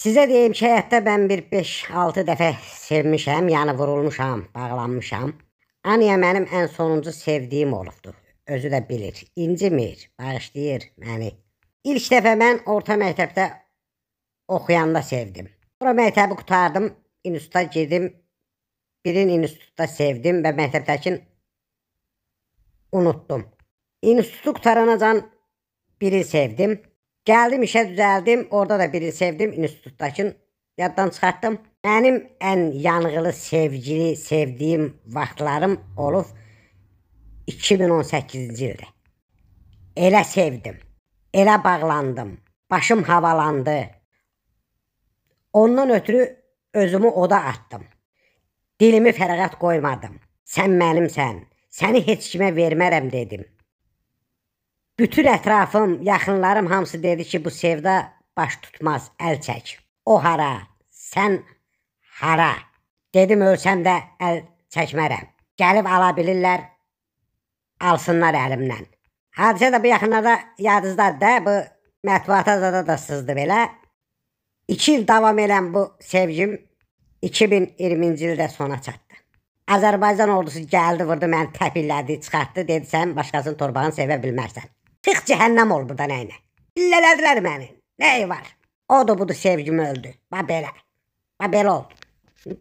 Sizə deyim ki, həyatda mən bir 5-6 dəfə sevmişəm, yəni vurulmuşam, bağlanmışam. Aniya mənim ən sonuncu sevdiyim olubdu. Özü də bilir, incimir, bağışlayır məni. İlk dəfə mən orta məktəbdə oxuyanda sevdim. Bura məktəbi qutardım, instituta girdim. Birin institutda sevdim və məktəbdəkin unutdum. İnstitutu qutarancan biri sevdim. Gəldim işə düzəldim, orada da birini sevdim, institutdakın yaddan çıxartdım. Mənim ən yanğılı sevgili, sevdiyim vaxtlarım olub 2018-ci ildə. Elə sevdim. Elə bağlandım. Başım havalandı. Ondan ötürü özümü oda atdım. Dilimi fərağət qoymadım. Sən mənimsən. Səni heç kimə vermərəm dedim. Bütün ətrafım, yaxınlarım hamısı dedi ki, bu sevda baş tutmaz, əl çək. O hara, sən hara. Dedim ölsəm də əl çəkmərəm. Gəlib ala bilirlər, alsınlar əlimdən. Hadisə də bu yaxınlarda yadınızdadır da, bu mətbuata da, da, da sızdı belə. 2 il davam edən bu sevgim 2020-ci ildə sona çatdı. Azərbaycan ordusu gəldi, vurdu, məni təpillədi, çıxartdı, dedi sən başqasının torbağını sevə bilmərsən. Çıx cəhənnəm ol burda nəyinə. Dillələdilər məni. Nəyi var? Odur budur sevgimi öldü. Va belə. Va belə oldu.